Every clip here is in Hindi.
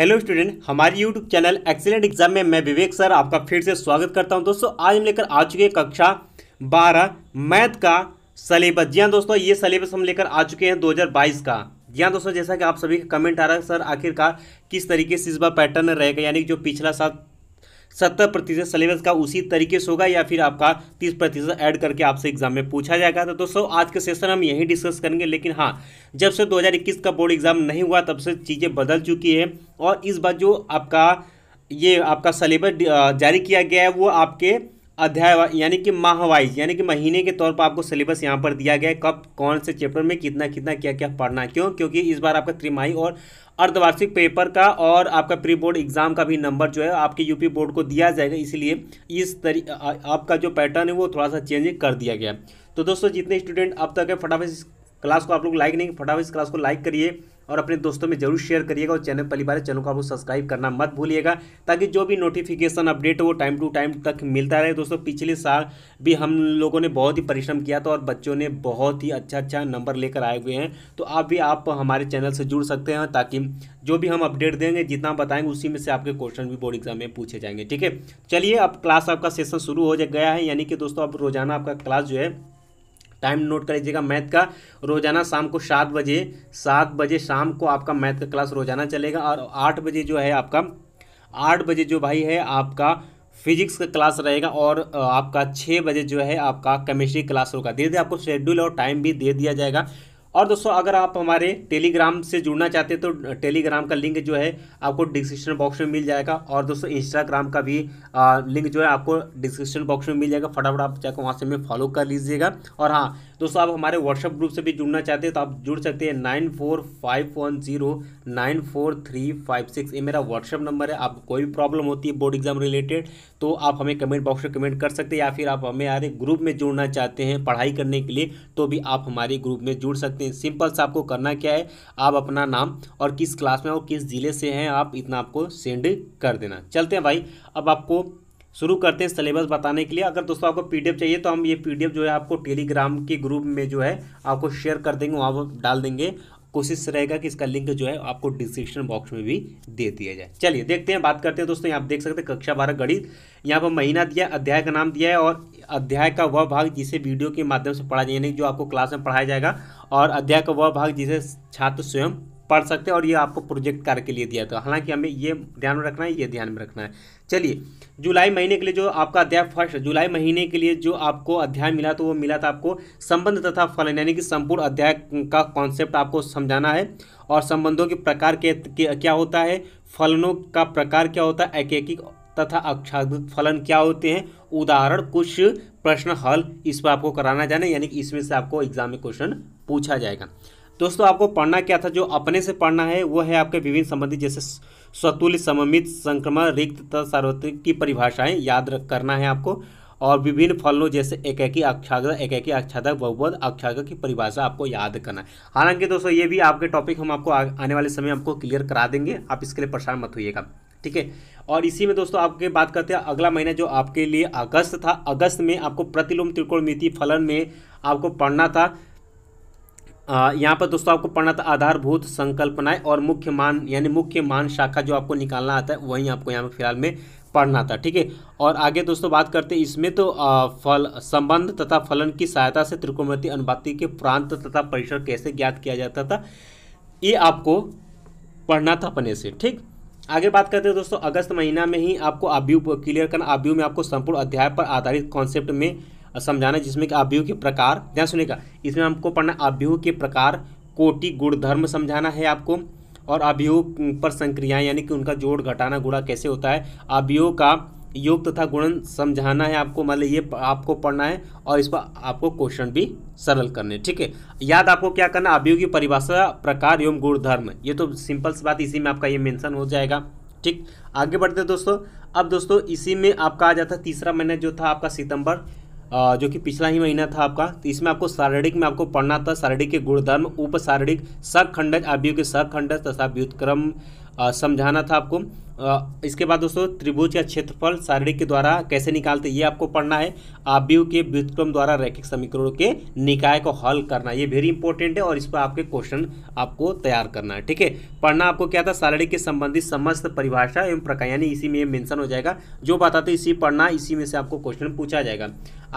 हेलो स्टूडेंट हमारे यूट्यूब चैनल एक्सीलेंट एग्जाम में मैं विवेक सर आपका फिर से स्वागत करता हूं दोस्तों आज हम लेकर आ चुके हैं कक्षा बारह मैथ का सलेबस जी हाँ दोस्तों ये सलेबस हम लेकर आ चुके हैं 2022 का जी हाँ दोस्तों जैसा कि आप सभी का कमेंट आ रहा है सर आखिरकार किस तरीके से इस बार पैटर्न रहेगा यानी जो पिछला साल सत्तर प्रतिशत सिलेबस का उसी तरीके से होगा या फिर आपका तीस प्रतिशत ऐड करके आपसे एग्जाम में पूछा जाएगा तो दोस्तों आज के सेशन हम यही डिस्कस करेंगे लेकिन हाँ जब से 2021 का बोर्ड एग्जाम नहीं हुआ तब से चीज़ें बदल चुकी है और इस बार जो आपका ये आपका सिलेबस जारी किया गया है वो आपके अध्याय यानी कि माहवाइज यानी कि महीने के तौर पर आपको सिलेबस यहाँ पर दिया गया है कब कौन से चैप्टर में कितना कितना क्या क्या पढ़ना है क्यों क्योंकि इस बार आपका त्रिमाही और अर्धवार्षिक पेपर का और आपका प्री बोर्ड एग्जाम का भी नंबर जो है आपके यूपी बोर्ड को दिया जाएगा इसलिए इस तरी आपका जो पैटर्न है वो थोड़ा सा चेंज कर दिया गया तो दोस्तों जितने स्टूडेंट अब तक है फटाफट इस क्लास को आप लोग लाइक नहीं फटाफट इस क्लास को लाइक करिए और अपने दोस्तों में जरूर शेयर करिएगा और चैनल पहली बार चैनल को आपको सब्सक्राइब करना मत भूलिएगा ताकि जो भी नोटिफिकेशन अपडेट वो टाइम टू टाइम तक मिलता रहे दोस्तों पिछले साल भी हम लोगों ने बहुत ही परिश्रम किया था और बच्चों ने बहुत ही अच्छा अच्छा नंबर लेकर आए हुए हैं तो आप भी आप हमारे चैनल से जुड़ सकते हैं ताकि जो भी हम अपडेट देंगे जितना बताएंगे उसी में से आपके क्वेश्चन भी बोर्ड एग्जाम में पूछे जाएंगे ठीक है चलिए अब क्लास आपका सेशन शुरू हो गया है यानी कि दोस्तों अब रोजाना आपका क्लास जो है टाइम नोट कर लीजिएगा मैथ का रोजाना शाम को सात बजे सात बजे शाम को आपका मैथ का क्लास रोजाना चलेगा और आठ बजे जो है आपका आठ बजे जो भाई है आपका फिजिक्स का क्लास रहेगा और आपका छः बजे जो है आपका केमिस्ट्री क्लास होगा दे धीरे आपको शेड्यूल और टाइम भी दे दिया जाएगा और दोस्तों अगर आप हमारे टेलीग्राम से जुड़ना चाहते हैं तो टेलीग्राम का लिंक जो है आपको डिस्क्रिप्शन बॉक्स में मिल जाएगा और दोस्तों इंस्टाग्राम का भी आ, लिंक जो है आपको डिस्क्रिप्शन बॉक्स में मिल जाएगा फटाफट आप चाहे वहाँ से हमें फॉलो कर लीजिएगा और हाँ दोस्तों आप हमारे व्हाट्सअप ग्रुप से भी जुड़ना चाहते हैं तो आप जुड़ सकते हैं nine four five one zero nine four three five six ये मेरा व्हाट्सअप नंबर है आप कोई भी प्रॉब्लम होती है बोर्ड एग्जाम रिलेटेड तो आप हमें कमेंट बॉक्स में कमेंट कर सकते हैं या फिर आप हमें यार ग्रुप में जुड़ना चाहते हैं पढ़ाई करने के लिए तो भी आप हमारे ग्रुप में जुड़ सकते सकते हैं सिंपल सा आपको करना क्या है आप अपना नाम और किस क्लास में हो किस ज़िले से हैं आप इतना आपको सेंड कर देना चलते हैं भाई अब आपको शुरू करते हैं सिलेबस बताने के लिए अगर दोस्तों आपको पीडीएफ चाहिए तो हम ये पीडीएफ जो है आपको टेलीग्राम के ग्रुप में जो है आपको शेयर कर देंगे वहाँ पर डाल देंगे कोशिश रहेगा कि इसका लिंक जो है आपको डिस्क्रिप्शन बॉक्स में भी दे दिया जाए चलिए देखते हैं बात करते हैं दोस्तों यहाँ आप देख सकते हैं कक्षा बारह गणित यहाँ पर महीना दिया अध्याय का नाम दिया है और अध्याय का वह भाग जिसे वीडियो के माध्यम से पढ़ा जाए यानी जो आपको क्लास में पढ़ाया जाएगा और अध्याय का वह भाग जिसे छात्र स्वयं पढ़ सकते हैं और ये आपको प्रोजेक्ट कार्य के लिए दिया था हालांकि हमें ये ध्यान में रखना है ये ध्यान में रखना है चलिए जुलाई महीने के लिए जो आपका अध्याय फर्स्ट जुलाई महीने के लिए जो आपको अध्याय मिला तो वो मिला था आपको संबंध तथा फलन यानी कि संपूर्ण अध्याय का कॉन्सेप्ट आपको समझाना है और संबंधों के प्रकार के, के क्या होता है फलनों का प्रकार क्या होता है एकैकिक तथा अक्षाधित फलन क्या होते हैं उदाहरण कुछ प्रश्न हल इस पर आपको कराना जाना यानी कि इसमें से आपको एग्जाम में क्वेश्चन पूछा जाएगा दोस्तों आपको पढ़ना क्या था जो अपने से पढ़ना है वो है आपके विभिन्न संबंधी जैसे स्वतुल्य सममित संक्रमण रिक्त तथा सार्वत्रिक की परिभाषाएं याद करना है आपको और विभिन्न फलनों जैसे एक अक्षाग्र एक अक्षाधक बहुबोध अक्षाग्र की परिभाषा आपको याद करना है हालांकि दोस्तों ये भी आपके टॉपिक हम आपको आने वाले समय आपको क्लियर करा देंगे आप इसके लिए परेशान मत होइएगा ठीक है और इसी में दोस्तों आपके बात करते हैं अगला महीना जो आपके लिए अगस्त था अगस्त में आपको प्रतिलोम मिति फलन में आपको पढ़ना था यहाँ पर दोस्तों आपको पढ़ना था आधारभूत संकल्पनाएं और मुख्य मान यानी मुख्य मान शाखा जो आपको निकालना आता है वही आपको यहाँ पर फिलहाल में पढ़ना था ठीक है और आगे दोस्तों बात करते हैं इसमें तो आ, फल संबंध तथा फलन की सहायता से त्रिकोणमिति अनुपाति के प्रांत तथा परिसर कैसे ज्ञात किया जाता था ये आपको पढ़ना था अपने से ठीक आगे बात करते हैं दोस्तों अगस्त महीना में ही आपको आव्यू क्लियर करना आव्यू में आपको संपूर्ण अध्याय पर आधारित कॉन्सेप्ट में समझाना जिसमें कि अभ्यूह के प्रकार ध्यान सुनेगा इसमें हमको पढ़ना अभ्यूह के प्रकार कोटि गुणधर्म समझाना है आपको और अभियोग पर संक्रियाएं यानी कि उनका जोड़ घटाना गुणा कैसे होता है अभियोग का योग तथा गुणन समझाना है आपको मतलब ये आपको पढ़ना है और इस पर आपको क्वेश्चन भी सरल करने ठीक है याद आपको क्या करना अभियोग की परिभाषा प्रकार एवं गुणधर्म ये तो सिंपल सी बात इसी में आपका ये मेंशन हो जाएगा ठीक आगे बढ़ते दोस्तों अब दोस्तों इसी में आपका आ जाता तीसरा महीना जो था आपका सितंबर जो कि पिछला ही महीना था आपका तो इसमें आपको शारीरिक में आपको पढ़ना था शारीरिक के गुणधर्म उप शारीरिक सखंडज अभियोग के सखंडज तथा व्युतक्रम समझाना था आपको इसके बाद दोस्तों त्रिभुज का क्षेत्रफल सारणी के द्वारा कैसे निकालते ये आपको पढ़ना है आबयू के व्युतक्रम द्वारा रैखिक समीकरणों के निकाय को हल करना ये वेरी इंपॉर्टेंट है और इस पर आपके क्वेश्चन आपको तैयार करना है ठीक है पढ़ना आपको क्या था सारणी के संबंधित समस्त परिभाषा एवं प्रकार यानी इसी में मेंशन हो जाएगा जो बताते इसी पढ़ना इसी में से आपको क्वेश्चन पूछा जाएगा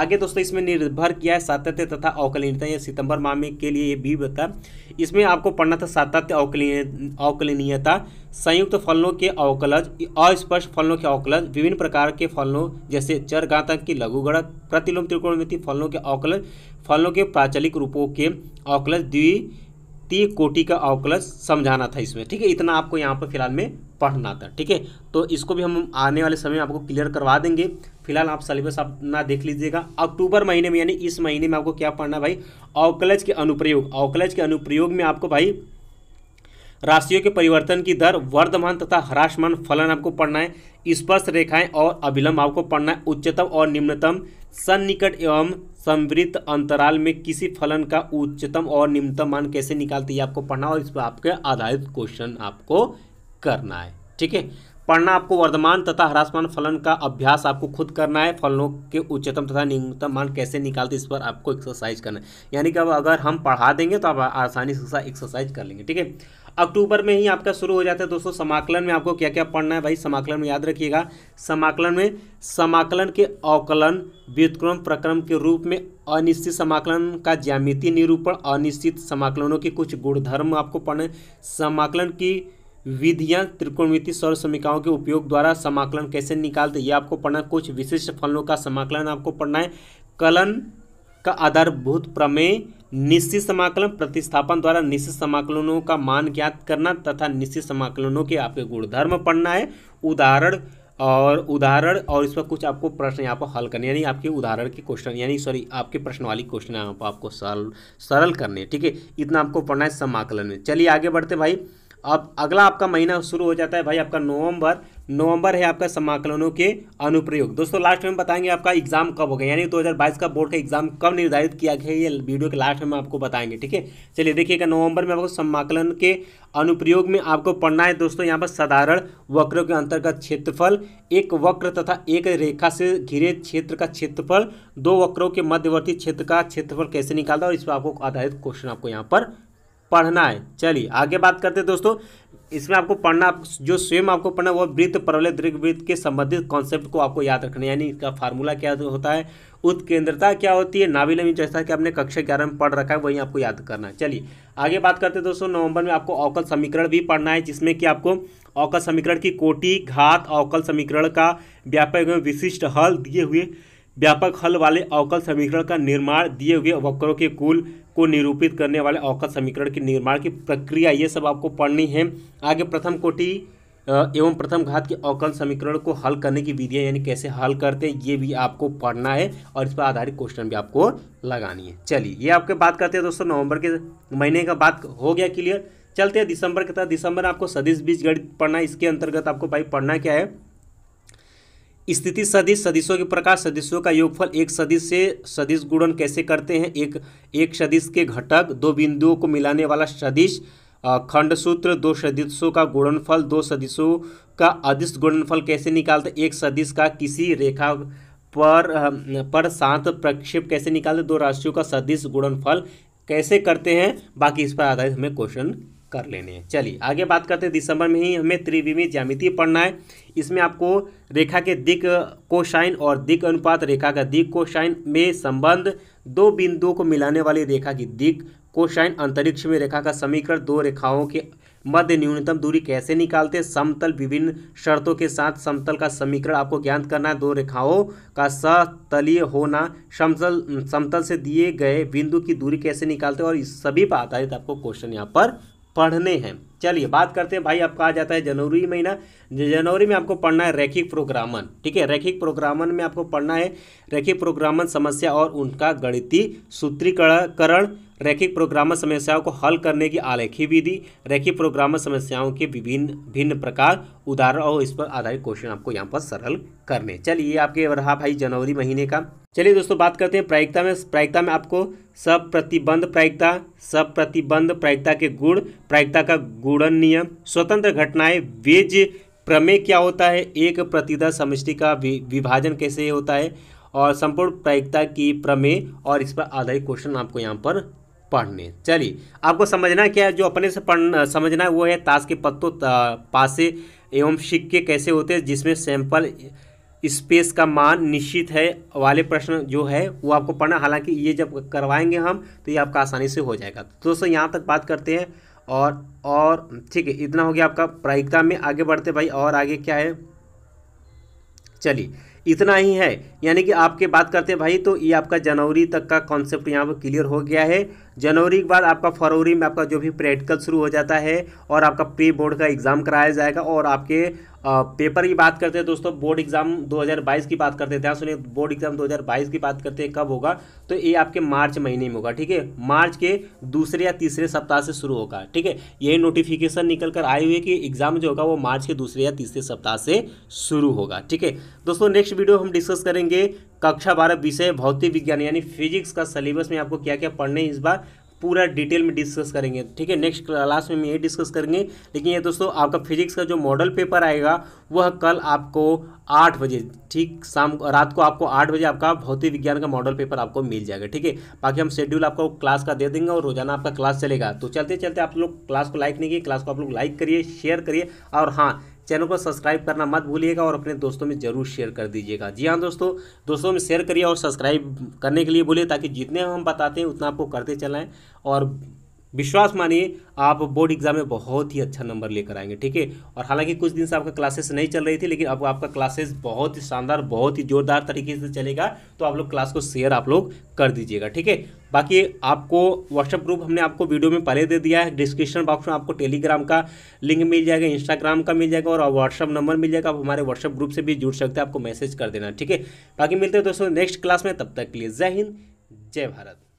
आगे दोस्तों इसमें निर्भर किया है सातत्य तथा अवकलनीयता या सितंबर माह में के लिए ये भी बता इसमें आपको पढ़ना था सातत्य अवकलनीयता संयुक्त फलनों के अवकलज अस्पष्ट फलनों के अवकलज विभिन्न प्रकार के फलनों जैसे लघु लघुगणक प्रतिलोम त्रिकोणमिति फलनों के अवकलज फलनों के प्राचलिक रूपों के अवकलज द्वि ती कोटि का अवकलज समझाना था इसमें ठीक है इतना आपको यहाँ पर फिलहाल में पढ़ना था ठीक है तो इसको भी हम आने वाले समय में आपको क्लियर करवा देंगे फिलहाल आप सिलेबस अपना देख लीजिएगा अक्टूबर महीने में यानी इस महीने में आपको क्या पढ़ना भाई अवकलज के अनुप्रयोग अवकलज के अनुप्रयोग में आपको भाई राशियों के परिवर्तन की दर वर्धमान तथा ह्रासमान फलन आपको पढ़ना है स्पर्श रेखाएं और अभिलंब आपको पढ़ना है उच्चतम और निम्नतम सन्निकट एवं संवृत्त अंतराल में किसी फलन का उच्चतम और निम्नतम मान कैसे निकालते हैं आपको पढ़ना और इस पर आपके आधारित क्वेश्चन आपको करना है ठीक है पढ़ना आपको वर्धमान तथा ह्रासमान फलन का अभ्यास आपको खुद करना है फलनों के उच्चतम तथा निम्नतम मान कैसे निकालते इस पर आपको एक्सरसाइज करना है यानी कि अब अगर हम पढ़ा देंगे तो आप आसानी से एक्सरसाइज कर लेंगे ठीक है अक्टूबर में ही आपका शुरू हो जाता है दोस्तों समाकलन में आपको क्या क्या पढ़ना है भाई समाकलन में याद रखिएगा समाकलन में समाकलन के अवकलन व्युतक्रम प्रक्रम के रूप में अनिश्चित समाकलन का ज्यामिति निरूपण अनिश्चित समाकलनों के कुछ गुणधर्म आपको पढ़ने समाकलन की विधियां त्रिकोणमिति सौर समीकाओं के उपयोग द्वारा समाकलन कैसे निकालते ये आपको पढ़ना कुछ विशिष्ट फलों का समाकलन आपको पढ़ना है कलन का आधारभूत प्रमेय निश्चित समाकलन प्रतिस्थापन द्वारा निश्चित समाकलनों का मान ज्ञात करना तथा निश्चित समाकलनों के आपके गुणधर्म पढ़ना है उदाहरण और उदाहरण और इस पर कुछ आपको प्रश्न यहाँ पर हल करने यानी आपके उदाहरण के क्वेश्चन यानी सॉरी आपके प्रश्न वाली क्वेश्चन यहाँ पर आपको सरल सरल करने ठीक है इतना आपको पढ़ना है समाकलन में चलिए आगे बढ़ते भाई अब अगला आपका महीना शुरू हो जाता है भाई आपका नवंबर नवंबर है आपका समाकलनों के अनुप्रयोग दोस्तों लास्ट में बताएंगे आपका एग्जाम कब होगा यानी 2022 का बोर्ड का एग्जाम कब निर्धारित किया गया है ये वीडियो के लास्ट में आपको बताएंगे ठीक है चलिए देखिएगा नवंबर में आपको समाकलन के अनुप्रयोग में आपको पढ़ना है दोस्तों यहाँ पर साधारण वक्रों के अंतर्गत क्षेत्रफल एक वक्र तथा एक रेखा से घिरे क्षेत्र का क्षेत्रफल दो वक्रों के मध्यवर्ती क्षेत्र का क्षेत्रफल कैसे निकालता है और इस पर आपको आधारित क्वेश्चन आपको यहाँ पर पढ़ना है चलिए आगे बात करते हैं दोस्तों इसमें आपको पढ़ना जो स्वयं आपको पढ़ना वो वृत्त प्रलय दीर्घ वृत्त के संबंधित कॉन्सेप्ट को आपको याद रखना यानी इसका फार्मूला क्या होता है उत्केंद्रता क्या होती है नाविलमी जैसा कि आपने कक्षा ग्यारह में पढ़ रखा है वही आपको याद करना है चलिए आगे बात करते हैं दोस्तों नवंबर में आपको अवकल समीकरण भी पढ़ना है जिसमें कि आपको अवकल समीकरण की कोटि घात अवकल समीकरण का व्यापक एवं विशिष्ट हल दिए हुए व्यापक हल वाले अवकल समीकरण का निर्माण दिए हुए वक्रों के कुल को निरूपित करने वाले अवकल समीकरण के निर्माण की प्रक्रिया ये सब आपको पढ़नी है आगे प्रथम कोटि एवं प्रथम घात के अवकल समीकरण को हल करने की विधियाँ यानी कैसे हल करते हैं ये भी आपको पढ़ना है और इस पर आधारित क्वेश्चन भी आपको लगानी है चलिए ये आपके बात करते हैं दोस्तों नवंबर के महीने का बात हो गया क्लियर चलते हैं दिसंबर के तहत दिसंबर आपको सदिश बीज गणित पढ़ना है इसके अंतर्गत आपको भाई पढ़ना क्या है स्थिति सदिश सदिशों के प्रकार सदिशों का योगफल एक सदिश से सदिश गुणन कैसे करते हैं एक एक सदिश के घटक दो बिंदुओं को मिलाने वाला सदिश खंड सूत्र दो सदिशों का गुणनफल दो सदिशों का अदिश गुणनफल कैसे निकालते एक सदिश का किसी रेखा पर पर शांत प्रक्षेप कैसे निकालते दो राशियों का सदिश गुणनफल कैसे करते हैं बाकी इस पर आधारित हमें क्वेश्चन कर लेने हैं चलिए आगे बात करते हैं दिसंबर में ही हमें त्रिविमी ज्यामिति पढ़ना है इसमें आपको रेखा के दिक शाइन और दिक अनुपात रेखा का दिक शाइन में संबंध दो बिंदुओं को मिलाने वाली रेखा की दिक शाइन अंतरिक्ष में रेखा का समीकरण दो रेखाओं के मध्य न्यूनतम दूरी कैसे निकालते समतल विभिन्न शर्तों के साथ समतल का समीकरण आपको ज्ञात करना है दो रेखाओं का सतलीय होना समतल समतल से दिए गए बिंदु की दूरी कैसे निकालते हैं और इस सभी पर आधारित आपको क्वेश्चन यहाँ पर पढ़ने हैं चलिए बात करते हैं भाई आपका आ जाता है जनवरी महीना जनवरी में आपको पढ़ना है रैखिक प्रोग्रामन ठीक है रैखिक प्रोग्रामन में आपको पढ़ना है रैखिक प्रोग्रामन समस्या और उनका गणितीय सूत्रीकरण रैखिक प्रोग्रामर समस्याओं को हल करने की आलेखी विधि रैखिक प्रोग्रामर समस्याओं के विभिन्न भिन्न प्रकार उदाहरण और इस पर आधारित क्वेश्चन आपको यहाँ पर सरल करने चलिए आपके रहा भाई जनवरी महीने का चलिए दोस्तों बात करते हैं प्रायिकता में प्रायिकता में आपको सब प्रतिबंध प्रायिकता सब प्रतिबंध प्रायिकता के गुण प्रायिकता का गुण गुणन नियम स्वतंत्र घटनाएं वेज प्रमेय क्या होता है एक प्रतिदा समष्टि का विभाजन कैसे होता है और संपूर्ण प्रायिकता की प्रमेय और इस पर आधारित क्वेश्चन आपको यहाँ पर पढ़ने चलिए आपको समझना क्या है जो अपने से पढ़ समझना है वो है ताश के पत्तों पासे एवं सिक्के कैसे होते हैं जिसमें सैंपल स्पेस का मान निश्चित है वाले प्रश्न जो है वो आपको पढ़ना हालांकि ये जब करवाएंगे हम तो ये आपका आसानी से हो जाएगा तो दोस्तों यहाँ तक बात करते हैं और और ठीक है इतना हो गया आपका प्रायिकता में आगे बढ़ते भाई और आगे क्या है चलिए इतना ही है यानी कि आपके बात करते हैं भाई तो ये आपका जनवरी तक का कॉन्सेप्ट यहाँ पर क्लियर हो गया है जनवरी के बाद आपका फरवरी में आपका जो भी प्रैक्टिकल शुरू हो जाता है और आपका प्री बोर्ड का एग्ज़ाम कराया जाएगा और आपके पेपर की बात करते हैं दोस्तों बोर्ड एग्ज़ाम 2022 की बात करते हैं ध्यान सुनिए बोर्ड एग्ज़ाम 2022 की बात करते हैं कब होगा तो ये आपके मार्च महीने में होगा ठीक है मार्च के दूसरे या तीसरे सप्ताह से शुरू होगा ठीक है यही नोटिफिकेशन निकल कर आई हुई कि एग्ज़ाम जो होगा वो मार्च के दूसरे या तीसरे सप्ताह से शुरू होगा ठीक है दोस्तों नेक्स्ट वीडियो हम डिस्कस करेंगे जानेंगे कक्षा बारह विषय भौतिक विज्ञान यानी फिजिक्स का सिलेबस में आपको क्या क्या पढ़ने इस बार पूरा डिटेल में डिस्कस करेंगे ठीक है नेक्स्ट क्लास में हम डिस्कस करेंगे लेकिन ये दोस्तों आपका फिजिक्स का जो मॉडल पेपर आएगा वह कल आपको आठ बजे ठीक शाम रात को आपको आठ बजे आपका भौतिक विज्ञान का मॉडल पेपर आपको मिल जाएगा ठीक है बाकी हम शेड्यूल आपको क्लास का दे देंगे और रोजाना आपका क्लास चलेगा तो चलते चलते आप लोग क्लास को लाइक नहीं किए क्लास को आप लोग लाइक करिए शेयर करिए और हाँ चैनल को सब्सक्राइब करना मत भूलिएगा और अपने दोस्तों में जरूर शेयर कर दीजिएगा जी हाँ दोस्तों दोस्तों में शेयर करिए और सब्सक्राइब करने के लिए बोलिए ताकि जितने हम बताते हैं उतना आपको करते चलाएँ और विश्वास मानिए आप बोर्ड एग्जाम में बहुत ही अच्छा नंबर लेकर आएंगे ठीक है और हालांकि कुछ दिन से आपका क्लासेस नहीं चल रही थी लेकिन अब आपका क्लासेस बहुत ही शानदार बहुत ही जोरदार तरीके से चलेगा तो आप लोग क्लास को शेयर आप लोग कर दीजिएगा ठीक है बाकी आपको व्हाट्सअप ग्रुप हमने आपको वीडियो में पहले दे दिया है डिस्क्रिप्शन बॉक्स में आपको टेलीग्राम का लिंक मिल जाएगा इंस्टाग्राम का मिल जाएगा और व्हाट्सअप नंबर मिल जाएगा आप हमारे व्हाट्सअप ग्रुप से भी जुड़ सकते हैं आपको मैसेज कर देना ठीक है बाकी मिलते हैं दोस्तों नेक्स्ट क्लास में तब तक के लिए जय हिंद जय भारत